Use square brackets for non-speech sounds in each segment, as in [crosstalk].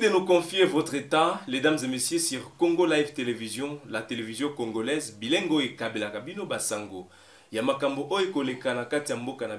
de nous confier votre état, les dames et messieurs, sur Congo Live Télévision, la télévision congolaise, bilingo et kabila kabino basango. Yamakambo le na kati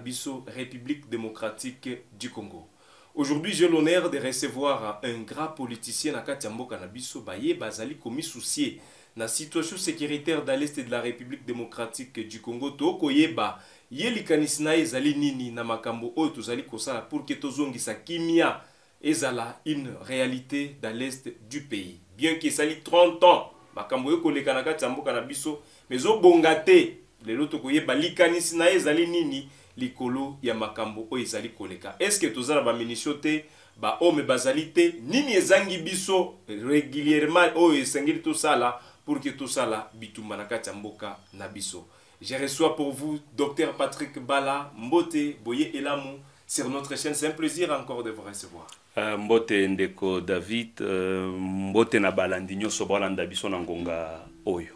biso, République démocratique du Congo. Aujourd'hui, j'ai l'honneur de recevoir un grand politicien na kanabiso na baye bazali komi soucié la situation sécuritaire dans l'est de la République démocratique du Congo toko yeba yelikanisi na ezali nini na makambo tozali kosala pour que tozongisa kimia ezala une réalité dans l'est du pays bien que ça ait 30 ans makambo ekoleka na kati ya mboka na biso me ezobonga te lelo tokoyeba likanisi na ye ezali nini likolo ya makambo oyo ezali koleka eske toza na baminitio te bahome bazali te nini ezangi biso régulièrement oyo esengeli tosala pour que tosala bitumba na kati ya mboka na biso je reçois pour vous docteur patrick bala mbote boye elamu sur notre chaîne c'est un plaisir encore de vous recevoir Euh, mbote ndeko david euh, mbote na balandi nyonso balanda biso na ngonga oyo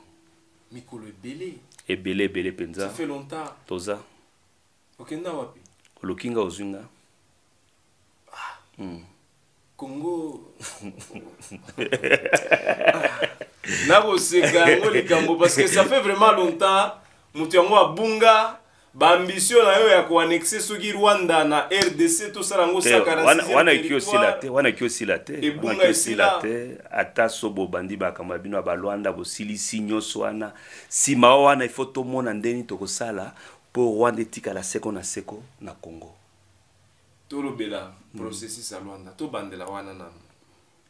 mikolo ebele ebele ebele mpenza toza okenda wapi oloki nga ozwi nga kongo ah. hmm. [laughs] ah. nakoseka yango likambo parce que ça fait vraiment longtemps moto yango abunga baambisio na yo ya koannexe soki rwanda na rdc tosala yango wana kiosila te wana kiosila te wana kiosila te ata so bobandi bakambo ya bino ya balwanda bosilisi nyonso wana nsima o wana ifo tomona ndeni tokosala mpo rwanda etikala seko na seko na congo tolobela hmm. processus ya rwanda tobandela wana nano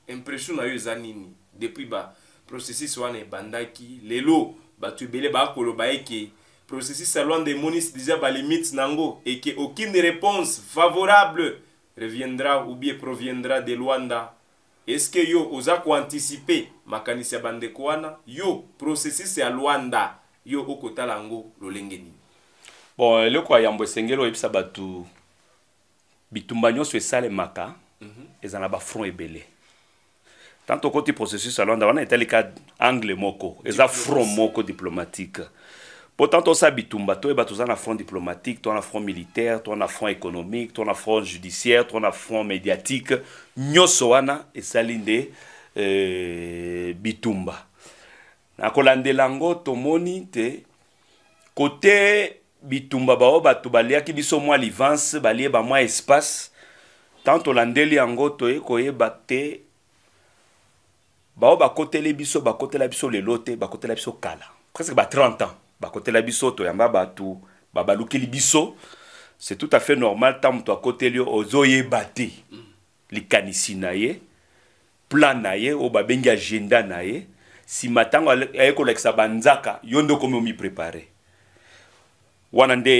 impression na yo eza nini depuis baprocessus wana ebandaki lelo bato ebele bakoloba eke processus alwanda emonisi deja balimite na yango et que aucune réponse favorable reviendra ou bien proviendra de lwanda eske yo oza koantisipe makanisi ya bandeko wana yo processus ya lwanda yo okotala yango lolenge nini bon eloko ya yambo esengeli oyebisa bato bitumba nyonso esalemaka mm -hmm. eza na bafront ebele tant okoti processus ya lwanda wana etali ka angle moko eza front moko diplomatique pourtant tosa bitumba toyeba toza na front diplomatique to na front militaire to na front économique to na front judiciaire to na front médiatique nyonso wana ezali nde e, euh, bitumba na kolandela yango tomoni te kote bitumba bao oh, bato baliaki biso mwa livance balie bamwa espace ntan tolandeli yango toye eh, koyeba te bao oh, bakoteli biso bakotela biso lelo te bakotela biso kala presque ba 30 ans bakotela biso toyamba bato babalukeli biso c'est tout à fait normal ntango moto akoteli yo ozoyeba te likanisi na ye plan na ye oyo babengi agenda na ye nsima ntango aye kolakisa banzaka yo nde okomi omiprépare wana nde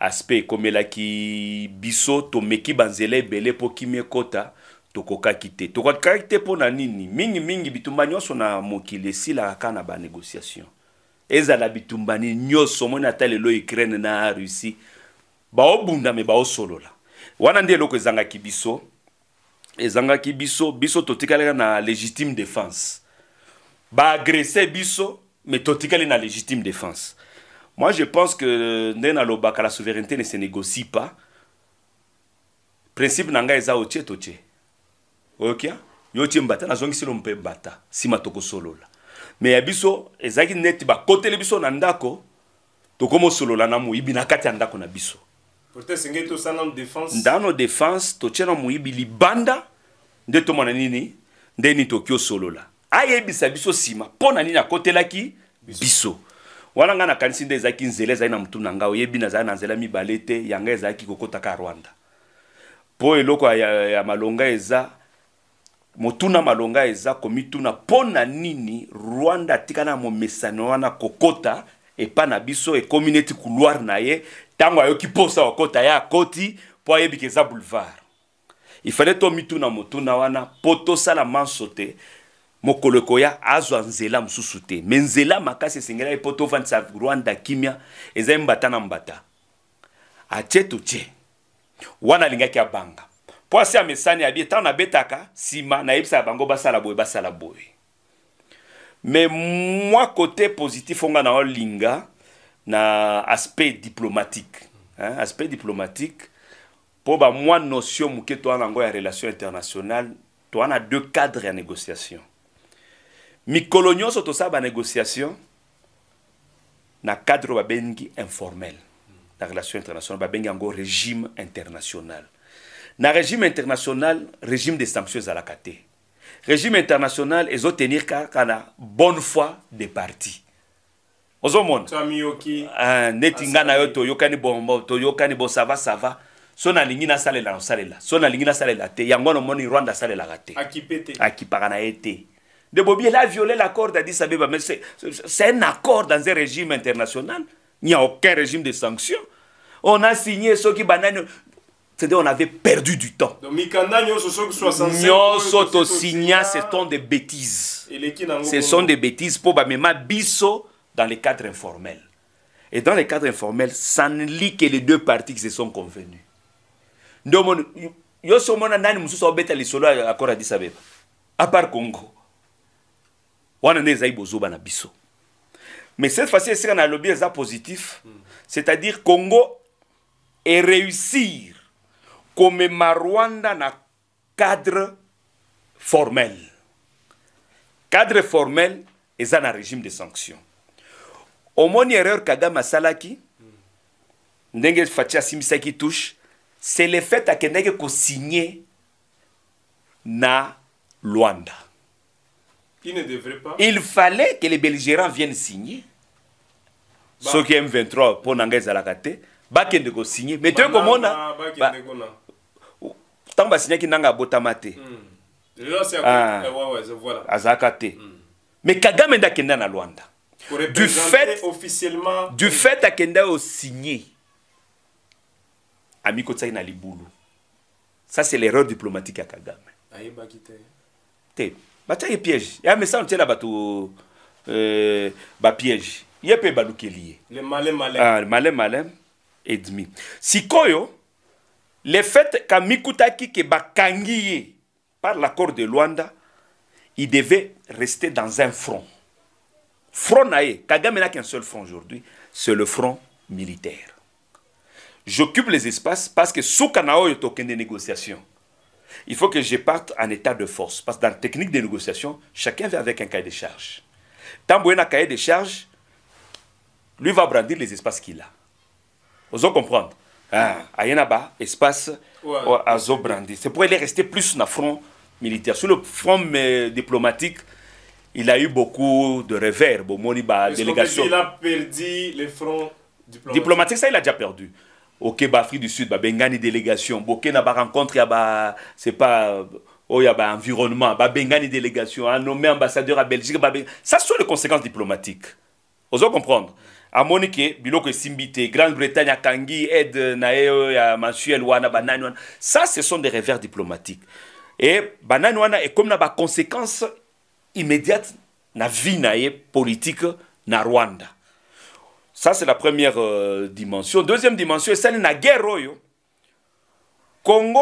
aspect ekomelaki biso tomeki banzela ebele mpo kimia ekota tokokaki te tokokaki te mpo na nini mingimingi bitumba nyonso na mokili esilaka kaka na banégociation ezala bitumbani nyonso omoni ata lelo ukraine na russie baobunda me baosolola wana nde eloko ezangaki biso ezangaki biso biso totikalaka na légitime défense baagrese biso mais totikali na légitime défense moi je pense que nde nalobaka la souveraineté ne se négocie pas principe na ngai eza otie totie oyokia yo otie mbata nazongisilo mpe mbata nsima tokosolola me ya biso ezalaki neti bakoteli biso na ndako tokoma osolola na moyibi na kati ya ndako na biso ndano défense totie na moyibi libanda nde tomona nini nde nini toki osolola ayebisa biso nsima mpo na nini akotelaki biso, biso. wana ngai nakanisi nde ezalaki nzela ezali na motu na ngai oyebi nazali na nzela mibale te yanga ezalaki kokotaka rwanda mpo eloko ya, ya malonga eza motuna malonga eza komituna mpo na nini rwanda atikana ya momesani wana kokota epa na biso ekómi neti couloir na ye ntango ayoki mposa kokota ye akoti mpo ayebiki eza boulevard ifale tomituna motuna wana mpo tosala manso te mokolo ekoya azwa nzela mosusu te me nzela makasi esengelaki mpo tovandisa rwanda kimia eza mbata na mbata atie totie wana alingaki abanga mpwasi ya mesani ya bie ntango nabetaka nsima nayebisaka bango basala boye basala boye me mwa kote positif onga na olinga na aspect diplomatique hein? aspect diplomatique mpo bamwa notion moke towana yango ya relation internationale towana deux cadres ya négociation mikolo nyonso tosala banégociation na cadre oyo babengi informel na relation internationale babengi yango régime international na régime international régime de sanctions à la te régime international ezotenir kaka na bonne foi des partis ozomona tamioki ah, netinga ngai na yo toyokani bombo yokani bo sava sava so nalingi la. nosalela so nalingi la, te yango moni rwanda asalelaka Akipete. akipaka na été. de bobi elle a violé l'accord d'addis abeba mais c'est un accord dans un régime international il n'y a aucun régime de sanctions. on a signé soki banane c'est-à-dire qu'on avait perdu du temps. Nyonso tosigna, ce sont des bêtises. Ce sont des bêtises pour Bamema biso dans les cadres informels. Et dans les cadres informels, ça ne lit que les deux parties qui se sont convenues. Donc, yo qui à À part Congo. Wana ne na Mais cette fois-ci, c'est un a lobby positif. Hmm. C'est-à-dire Congo est réussir komema a na cadre formel cadre formel eza un régime de sanction omoni erreur kagame asalaki ndenge touche c'est le fait akendaki kosigne na lwanda Il ne devrait pas. Il fallait que les belligérants viennent signer. Ce Ceux qui M23, pour n'engager à la bakende ko signer. Mais tu sais on a ntango basinyaki nanga abotama te mm. ah. eh, azalaka te mm. mais kagame nde akenda na Luanda. du fait, officiellement... du fait kenda signé. osinye amikotisaki na libulu ça c'est l'erreur diplomatique à kagame ayebaki Té. te est piège ya mesano tiela bato euh, malin. ye malin. Ah, malin malin et demi. Si koyo, le fait qu'Amikutaki Kebakangiye, par l'accord de Luanda, il devait rester dans un front. Front naé, Kagame n'a qu'un seul front aujourd'hui, c'est le front militaire. J'occupe les espaces parce que sous Kanao, il n'y a des négociation. Il faut que je parte en état de force. Parce que dans la technique des négociations, chacun vient avec un cahier de charge. Tant qu'il a un cahier de charge, lui va brandir les espaces qu'il a. Vous comprendre ah, hein, ayenaba espace azobrandi euh, c'est pour aller rester plus sur le front militaire sur le front diplomatique il a eu beaucoup de revers bomoni Moniba délégation il a perdu le front diplomatique. diplomatique ça il a déjà perdu ok ba Afrique du Sud ba bengani délégation bah, y a ba rencontre euh, oh, y a c'est pas oh a ba environnement ba bengani délégation a hein, nommé ambassadeur à Belgique bah, Ça, ça sont les conséquences diplomatiques allez comprendre à Monique biloko Simbite, grande-bretagne akangi Ed, Naeo, Mansuel wana banani ça ce sont des revers diplomatiques Et Bananouana est comme la conséquence immédiate la vie la politique na rwanda ça c'est la première euh, dimension deuxième dimension c'est la guerre congo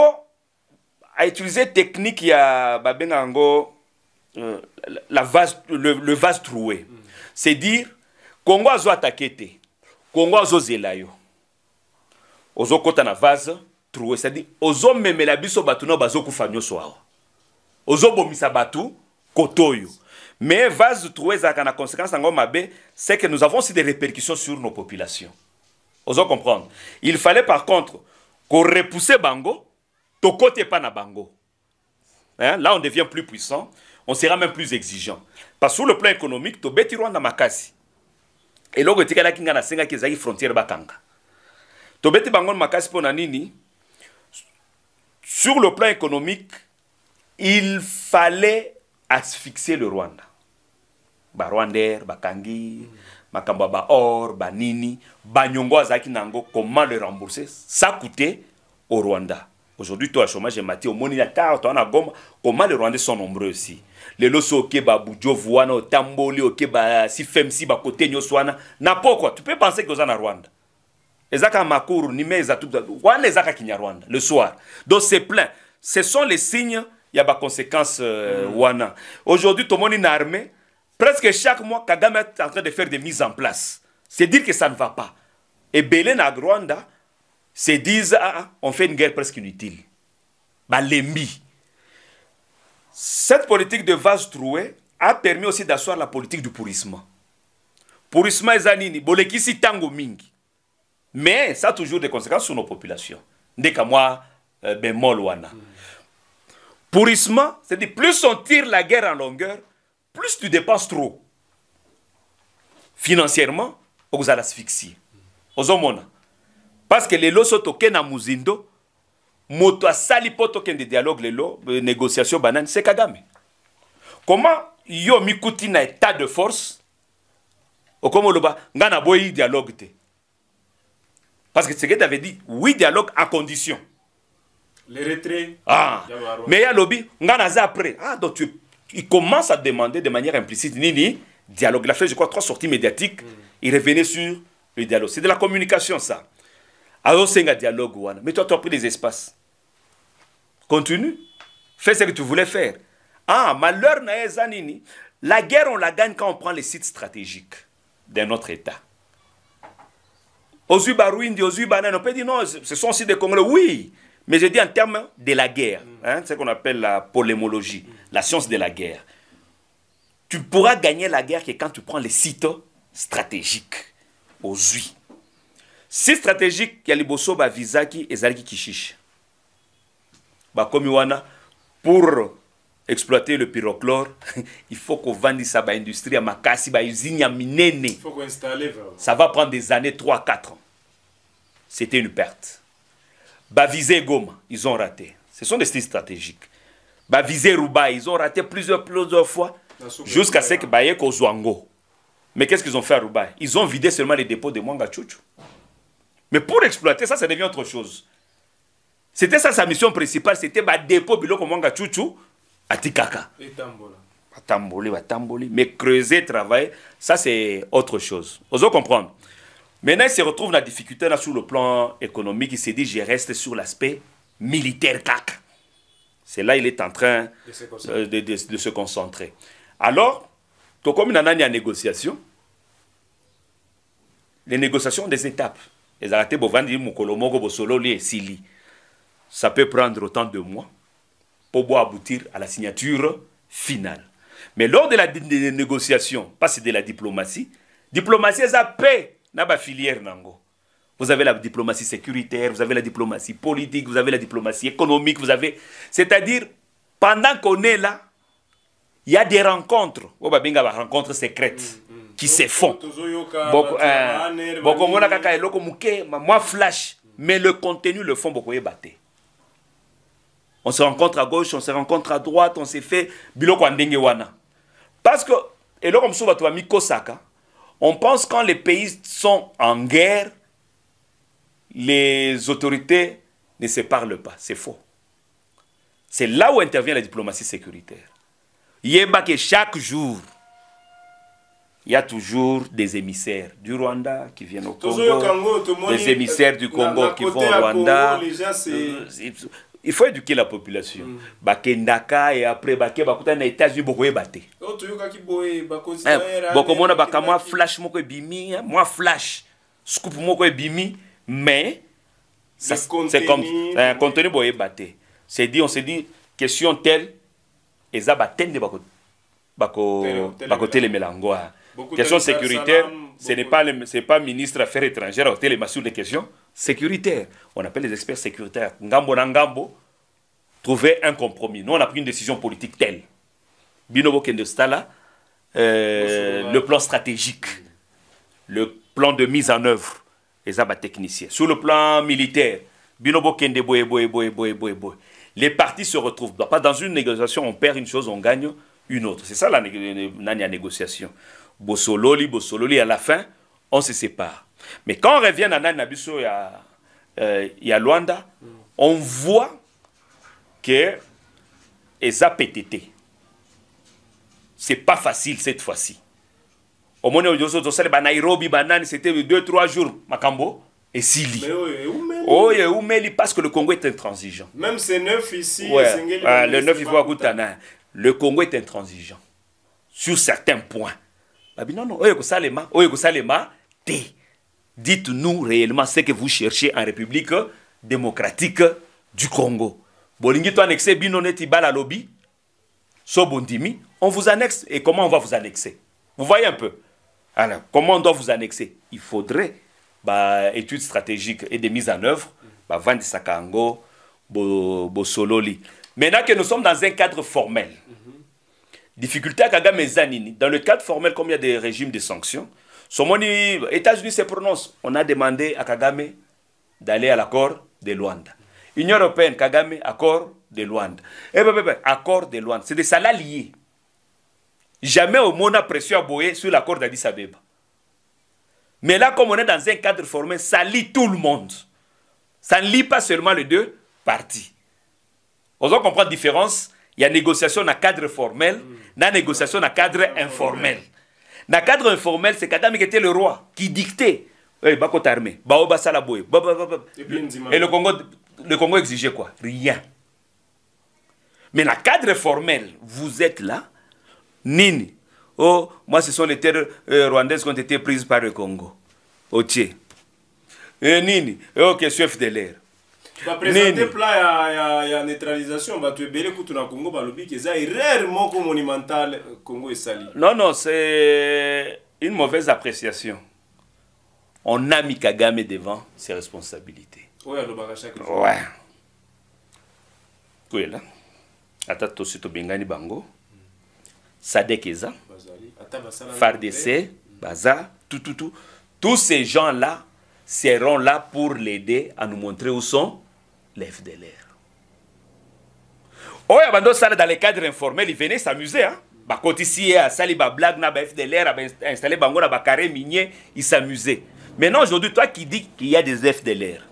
utilisé technique ya technique qui euh, la vase, le, le vase troué c'est dire kongo azoatake te kongo azozela yo ozokɔta na vase troué cetadire ozomemela biso bato nao bazokufa nyonso awa ozobomisa bato koto oyo mais vase troué ezalaka na conséquence c'est que nous avons aussi des répercussions sur nos populations ozo comprendre il fallait par contre korepousse bango côté epa na bango hein? là on devient plus puissant on sera même plus exigeant parce que sur le plan économique tobeti rwanda makasi eloko etikalaki ngai nasengaki ezalaki frontière bakanga tobeti bango makasi mpo na nini sur le plan économique il fallait asphyxier le rwanda barwander bakangi makambo ya baor banini banyongo azalaki na yango comment le rembourser ça coûtait au rwanda Aujourd'hui, toi, chômage est maté au a ta toi, on a gomme. Comment les Rwandais sont nombreux aussi. Les losso ok, au Boudjo, au Tamboli, ok, bah, bah si Femsi, bah, côté Nyoswana. N'a quoi. Tu peux penser que en Rwanda. Ezaka Makuru, Nime, Ezaka, Wana, Ezaka, Kinya Rwanda, le soir. Donc, c'est plein. Ce sont les signes, il y a des bah, conséquences, euh, mm. Aujourd'hui, tout le monde est armé. Presque chaque mois, Kagame est en train de faire des mises en place. C'est dire que ça ne va pas. Et Belén à Rwanda, se disent ah, ah, on fait une guerre presque inutile. Bah, l'ennemi. Cette politique de vase troué a permis aussi d'asseoir la politique du pourrissement. Pourrissement ezanini bolekisi tango mingi. Mais ça a toujours des conséquences sur nos populations. Ndeka moi euh, ben wana. Pourrissement, c'est-à-dire plus on tire la guerre en longueur, plus tu dépenses trop. Financièrement, aux asphyxie. Aux hommes, parce que lelo sont tokenda muzindo moto asali se tokende dialogue lelo négociation banane c'est kagame comment yo mikuti na état de force loba, nga na boyi dialogue parce que tseke avait dit oui dialogue à condition Les retrait ah. mais il y a za après ah, donc il commence à demander de manière implicite nini dialogue il a fait je crois trois sorties médiatiques mm. il revenait sur le dialogue c'est de la communication ça un dialogue mais toi tu as pris des espaces continue fais ce que tu voulais faire ah malheur la guerre on la gagne quand on prend les sites stratégiques d'un autre état Aux baruindi Ozu banane. on peut dire non ce sont aussi des congolais oui mais je dis en termes de la guerre C'est mm. hein, ce qu'on appelle la polémologie la science de la guerre tu pourras gagner la guerre que quand tu prends les sites stratégiques Ozu si stratégique ya liboso bavizaki ezalaki ba komi wana pour exploiter le pyrochlore [laughs] il faut qu'on kovandisa bah, industrie à makasi bah, usine ya minene ça va prendre des années 3-4 ans c'était une perte bah, viser goma ils ont raté ce sont des styles stratégiques viser ruba ils ont raté plusieurs, plusieurs fois jusqu'à ce que hein. ba kozwa mais qu'est-ce qu'ils ont fait à Roubaix Ils ont vidé seulement les dépôts de Mwanga Chuchu. Mais pour exploiter ça, ça devient autre chose. C'était ça sa mission principale, c'était ma dépôt biloko chouchou à Tikaka. Et tambola. mais creuser, travailler, ça c'est autre chose. Osons comprendre. Maintenant, il se retrouve dans la difficulté là, sur le plan économique. Il s'est dit, je reste sur l'aspect militaire. C'est là il est en train de se concentrer. Euh, Alors, comme il y a négociation, les négociations ont des étapes esili ça peut prendre autant de mois pour bo aboutir à la signature finale mais lors de la négociation c'est de la diplomatie diplomatie eza paix na nango vous avez la diplomatie sécuritaire vous avez la diplomatie politique vous avez la diplomatie économique vous avez c'est-à-dire pendant qu'on est là il y a des rencontres y a des rencontres secrètes qui se font flash mais le contenu le fond est battu. on se rencontre à gauche on se rencontre à droite on s'est fait biloko wana parce que kosaka. on pense quand les pays sont en guerre les autorités ne se parlent pas c'est faux c'est là où intervient la diplomatie sécuritaire yeba que chaque jour il y a toujours des émissaires du Rwanda qui viennent au Congo, des émissaires du Congo qui vont au Rwanda. Euh, il faut éduquer la population. Mm. bakendaka et après y Bakuta na États-Unis bokoyeba te oh, eh, bokomona bakamwa flash moko bimi, hein, moi flash scoop moko bimi, mais c'est comme contenu boyeba te c'est dit on se dit question telle eza Bako Bako les mélangois. Hein. Question sécuritaire, ce n'est pas, le, pas ministre Affaires étrangères c'est téléma sur des questions sécuritaires. On appelle les experts sécuritaires. Ngambo Nangambo trouver un compromis. Nous, on a pris une décision politique telle. Binobo euh, le plan stratégique, le plan de mise en œuvre, les abats techniciens. Sur le plan militaire, les partis se retrouvent. Pas dans une négociation, on perd une chose, on gagne une autre. C'est ça la négociation bosololi bosololi à la fin on se sépare mais quand on revient à nani à à Luanda on voit que eza ptt c'est pas facile cette fois-ci Au omoni oyo à nairobi banane, c'était deux trois jours makambo Oui, où est oh, parce que le congo est intransigeant même ces neuf ici le neuf il faut Goutana. Hein. le congo est intransigeant sur certains points bah, non oyo kosalema oyo te dites-nous réellement ce que vous cherchez en république démocratique du congo Si vous annexe bino bala lobi so bondimi on vous annexe et comment on va vous annexer vous voyez un peu alors comment on doit vous annexer il faudrait bah, études stratégiques et des mises en œuvre bah, Van Sakango, Bosololi. Maintenant que nous sommes dans un cadre formel, mhm difficulté à Kagame Zanini, dans le cadre formel, comme il y a des régimes de sanctions, les États-Unis se prononcent. On a demandé à Kagame d'aller à l'accord de Luanda. Union européenne, Kagame, accord de Luanda. Eh ben, ben, ben accord de Luanda. C'est des salariés liés. Jamais au monde a pression à sur l'accord d'Addis Abeba. Mais là, comme on est dans un cadre formel, ça lie tout le monde. Ça ne lie pas seulement les deux parties. On comprendre la différence il y a négociation dans cadre formel, mm. la négociation dans cadre informel. Dans cadre informel, c'est quand qui était le roi qui dictait. Eh, Et le Congo, le Congo exigeait quoi Rien. Mais dans cadre formel, vous êtes là. Nini. Oh, moi, ce sont les terres euh, rwandaises qui ont été prises par le Congo. ok, eh, Nini. Eh, ok, chef de l'air présenter bapresente pla ya, ya, ya neutralisation bato ebele kutu na congo balobiki eza erreur moko monumental congo euh, esali non non c'est une mauvaise appréciation on a mis kagame devant ses responsabilités oyo alobaka chaque fois ouais. tout ata tosi tobengani bango sadek eza fardc baza tout, tout, tout. tous ces gens là seront là pour l'aider à nous montrer où sont les FDLR. oyo bandosala dans les cadres informels, ils venaient s'amuser hein? Saliba, ye asali bablague na bafdlr installé bango na bacarré minier s'amusaient. maintenant aujourd'hui toi qui dis qu'il y a des de l'air.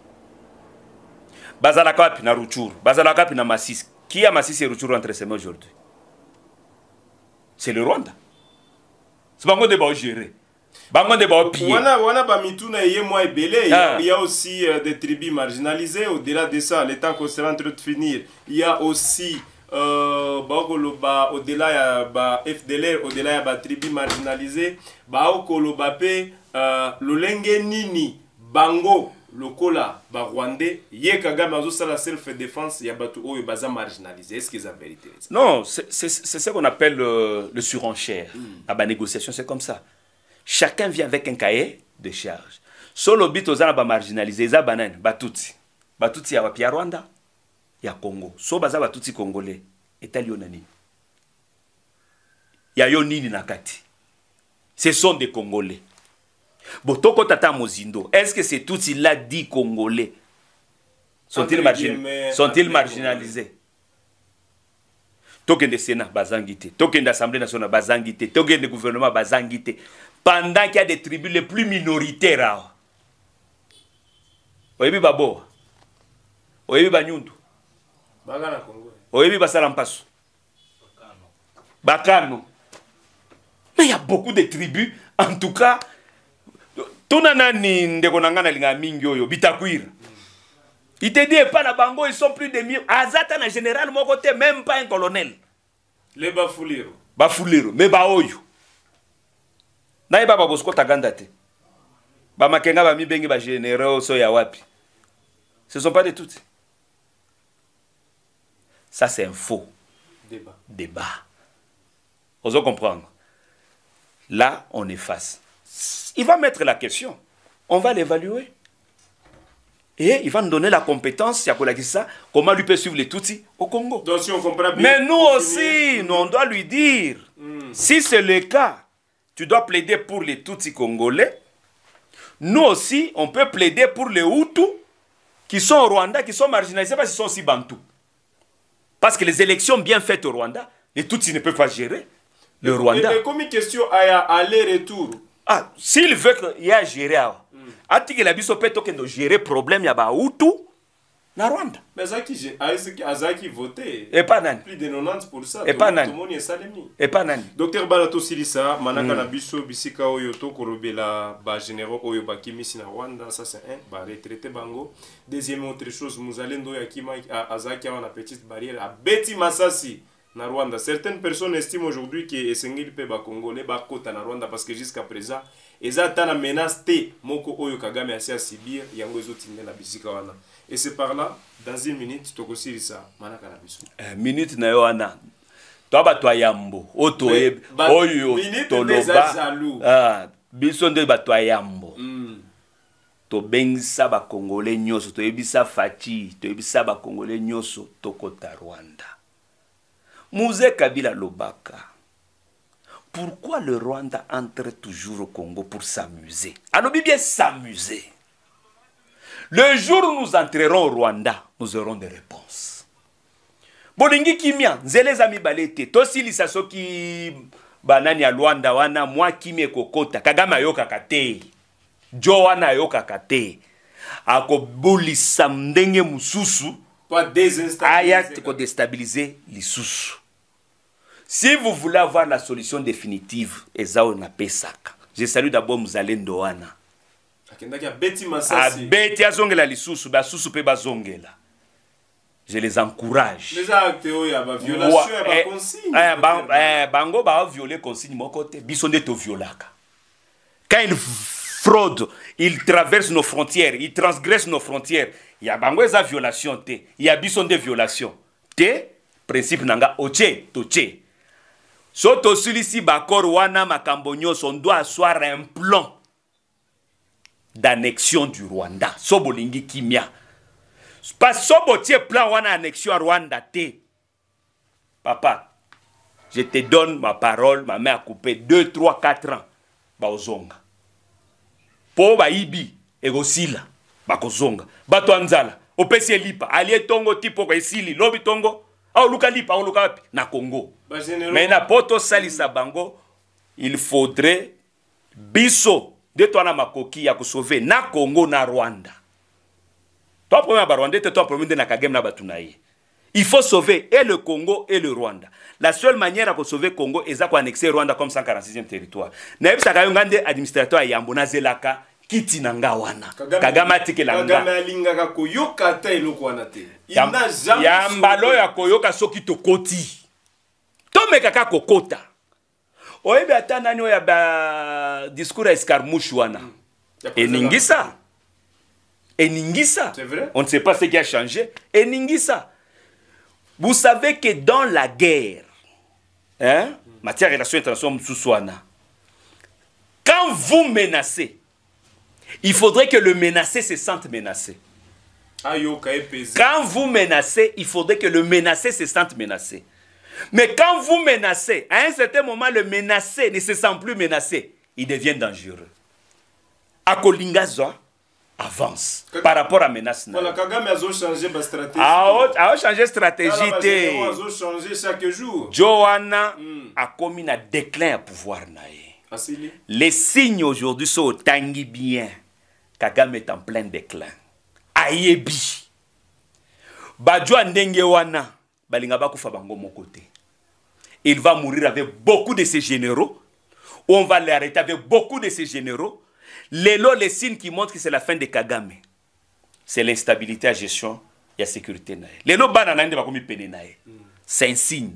bazalaka wapi na ruchuru bazalaka wapi na masisi qui a masisi et ruchuru entre mains aujourd'hui c'est le rwanda c'est bango nde gérer. bango nde baopie wana, wana bamitu na ye mwa ebele ah. il y a aussi euh, des tribus marginalisées au-delà de ça le temps qu'on sera en train de finir il y a aussi euh, baokoloba au-delà ya ba fdlr au-delà ya batribu marginalisées baokoloba mpe euh, lolenge nini bango lokola barwandais ye kagame azosala self défense ya bato oyo baza marginalisé est-ce qu'ils vérité non c'est ce qu'on appelle le, euh, le surenchère mm. à ah, banégociation c'est comme ça Chacun vient avec un cahier de charge. Solo bito zana ba marginalisé eza banani batuti. Batuti ya wapi ya Rwanda ya Congo. So baza batuti congolais etali yo nani? Ya yon nini na kati? Ce sont des congolais. Botoko tata Mozindo, est-ce que c'est tout il a dit congolais Sont-ils margin... sont marginalisés tokende sénat bazangi Token tokende nationale bazangi Token de gouvernement pendant qu'il y a des tribus les plus minoritaires. Hein. oyebi baboa oyebi banyundu eh. oyebi basala mpaso bakano mais il y a beaucoup de tribus en tout cas tout na ngai nalingaka mingi oyo il te dit pas na bango ils sont plus de mille Azata en na général moko te même pas un colonel le bafuliro bafuliro me baoyo ce ne te bamakenga bamibengi so ya wapi ce sont pas des toutes ça c'est un faux débat, débat. comprendre là on efface il va mettre la question on va l'évaluer et il va nous donner la compétence ya comment lui peut suivre les tutsi au congo si on comprend mais nous aussi nous on doit lui dire hmm. si c'est le cas tu dois plaider pour les Tutsi congolais. Nous aussi, on peut plaider pour les Hutus qui sont au Rwanda, qui sont marginalisés parce qu'ils sont aussi Bantous. Parce que les élections bien faites au Rwanda, les Tutsis ne peuvent pas gérer le, Rwanda. Et, question à aller-retour. Ah, s'il veut qu'il y ait à gérer, ah. hmm. gérer problème, il y a Hutu. na rwanda epa nani epa nani epa nani docteur bala tosilisa manaka mm. na biso bisika oyo tokolobela bagénéraux oyo bakimisi na rwanda ça c'est un baretraité bango deuxième autre chose mozalendo oyo azalaki awa na petite barrière abeti masasi na rwanda certaines personnes estiment aujourd'hui ke esengeli mpe bacongolais bakota na rwanda parce que jusqu'à présent eza ata na menace te moko oyo kagame asi asibir yango ezotindela bisika wana Et c'est par là, dans une minute, ça manaka na biso. Eh, minute na yo wana. Toa bato ya yambo, Toi, oyo toloba. Biso de bato toi, yambo. tobengisa hmm. to nyonso toyebisa ba toyebisa Nyoso, to tokota rwanda muze kabila lobaka pourquoi le rwanda entre toujours au congo pour s'amuser Alors bien s'amuser Le jour où nous entrerons au Rwanda, nous aurons des réponses. bolingi kimia nzela eza mibale te tosilisa soki banani ya lwanda wana mwa kimia ekokɔta kagame ayokaka te jo wana ayokaka te akobulisa ndenge mosusu aya kodestabilize lisusu si vous voulez avoir la solution définitive eza oyo napesaka je salue d'abord mozalendo wana abeti azongela lisusu basusu mpe bazongela je les encourage eh, eh, eh, bango baoviole consigne moko te biso nde toviolaka quand il fraude il traverse nos frontières il transgresse nos frontières ya bango eza violation te ya biso nde violation te principe na nga otie totie so tosilisi bakore wana makambo nyonso ndo aswire un plan d'annexion du Rwanda. Sobolingi Kimia. Parce sobotier plan wana annexion à Rwanda te. Papa, je te donne ma parole, ma mère a coupé 2, 3, 4 ans. Baozonga. Po ba ibi, egosila. Bakozonga. Bato anzala. Opesi lipa, Alie tongo tipo ko esili. Lobi tongo. aoluka lipa aoluka api. na congo mais na poto Salisabango, bango il faudrait biso nde twana makoki ya kosove na congo na rwanda to aprome ya barwandais te to aprome nde na kagame na bato na ye il faut sauver et le congo et le rwanda la seule manière ya kosauve congo eza koannexe rwanda comme 146e territoire nayebisaka yo nga nde administrateur ya yambo nazelaka kiti na nga wana kagame atikela ngaaalingaka koyoka ata eloko wana te yamba loyo ya koyoka soki tokoti tomekaka kokota oyebi ata nani oyo ya discours ya escarmouche ça. Hmm. eningisa eningisa on ne sait pas ce qui a changé Et eningisa vous savez que dans la guerre hein, matière relation internationale mosusu quand vous menacez il faudrait que le menacé se sente menacé quand vous menacez il faudrait que le menacé se sente menacé mais quand vous menacez, à un certain moment, le menacé ne se sent plus menacé. Il devient dangereux. Akolingazo avance par rapport à menace. Voilà, Kagame a changé ma stratégie. A, ont changé stratégie. A changé chaque jour. Johanna hmm. a commis un déclin à pouvoir. Les signes aujourd'hui sont au tangi bien. Kagame est en plein déclin. Ayebi. Badjoa ndenge wana. Il va mourir avec beaucoup de ses généraux. On va l'arrêter avec beaucoup de ses généraux. Les les signes qui montrent que c'est la fin de Kagame. C'est l'instabilité à gestion et à sécurité. Les c'est un signe.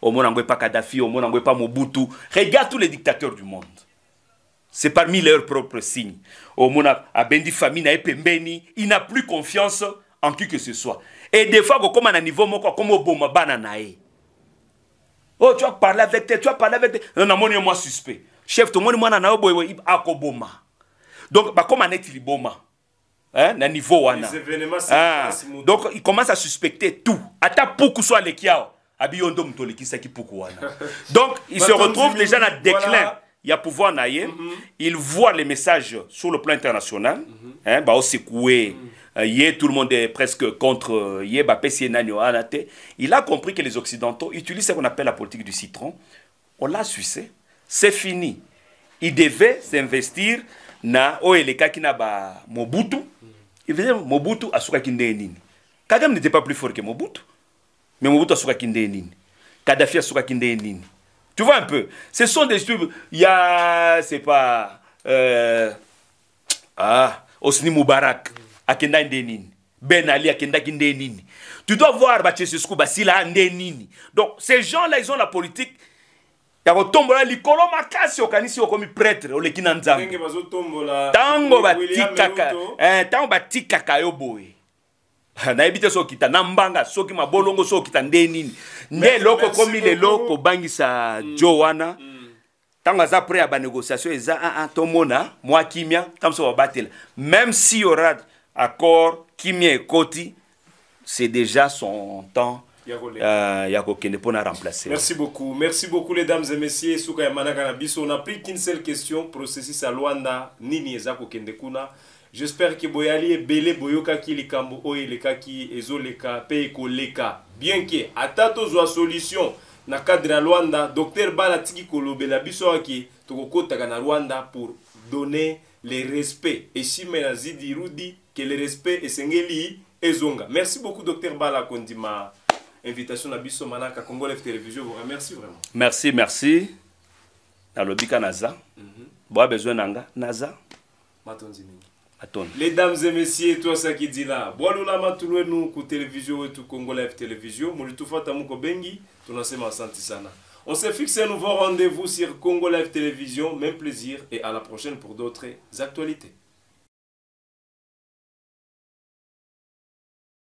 Au monde, pas Kadhafi, au monde, pas Mobutu. Regarde tous les dictateurs du monde. C'est parmi leurs propres signes. Au a Famine, il n'a plus confiance en qui que ce soit et des fois akokóma à niveau moko akóma oboma bana na Oh, tu tu aparle avec toi, tu parlé avec te mon yo moi suspect chef tomoni mwana na yo boye akoboma donc bakóma il liboma hein, à niveau wana ah. donc il commence à suspecter tout ata puku so aleki awa abi yo ndo moto olekisaki puku wana [laughs] donc il se bah, retrouve déjà na déclin voilà. a pouvoir na mm -hmm. il voit les messages sur le plan international mm -hmm. hein, baosekue mm -hmm. Euh, hier tout le monde est presque contre euh, Il a compris que les Occidentaux utilisent ce qu'on appelle la politique du citron. On l'a sucé. C'est fini. Il devait s'investir na Oeleka Kinaba Mobutu. Il veut Mobutu Asuka Kindenin. Kagame n'était pas plus fort que Mobutu. Mais Mobutu Asuka Kindenin. Kadhafi Asuka Kindenin. Tu vois un peu Ce sont des trucs. Il y a. C'est pas. Euh, ah. Osni Moubarak. akenda nde nini ben ali akendaki nde nini tu dois voir bachesescu basila nde nini donc ces gens là ils ont la politique ya kotombola likolo makasi okanisi okomi prêtre oleki na nzambe ntango batikaka ntango eh, batikaka yo boye [laughs] nayebi te soki kita na mbanga soki mabolongo soki kita nde nini nde eloko ekomi lelo kobangisa mm. jo wana ntango mm. aza près ya banégociation eza aa tomona mwa kimia ntango so babatela même si aura accord kimia et Koti, c'est déjà son temps euh, pour remplacer. Merci beaucoup. Merci beaucoup, les dames et messieurs. On a pris qu'une seule question processus à Luanda, Nini Ezako Kendekuna. J'espère que Boyali et belé, Boyoka qui les Kambo Oye ezoleka, Kaki Ezo les Bien que, à Tato Zoa Solution, na cadre à Luanda, docteur Balatiki Kolobe, la Bisoaki, Toko Kotaka na Rwanda pour donner les respect. Et si Menazidi Rudi, que le respect et zonga. merci beaucoup docteur bala kondima invitation à biso manaka congo live télévision vous remercie vraiment merci merci à ka naza mhm. boa besoin d'anga naza Atone. Les dames et messieurs toi toi dila bwalula nous, enu ku et wetu congo live tout molitufata moko bengi tonasema santé sana on se fixe un nouveau rendez-vous sur congo live télévision même plaisir et à la prochaine pour d'autres actualités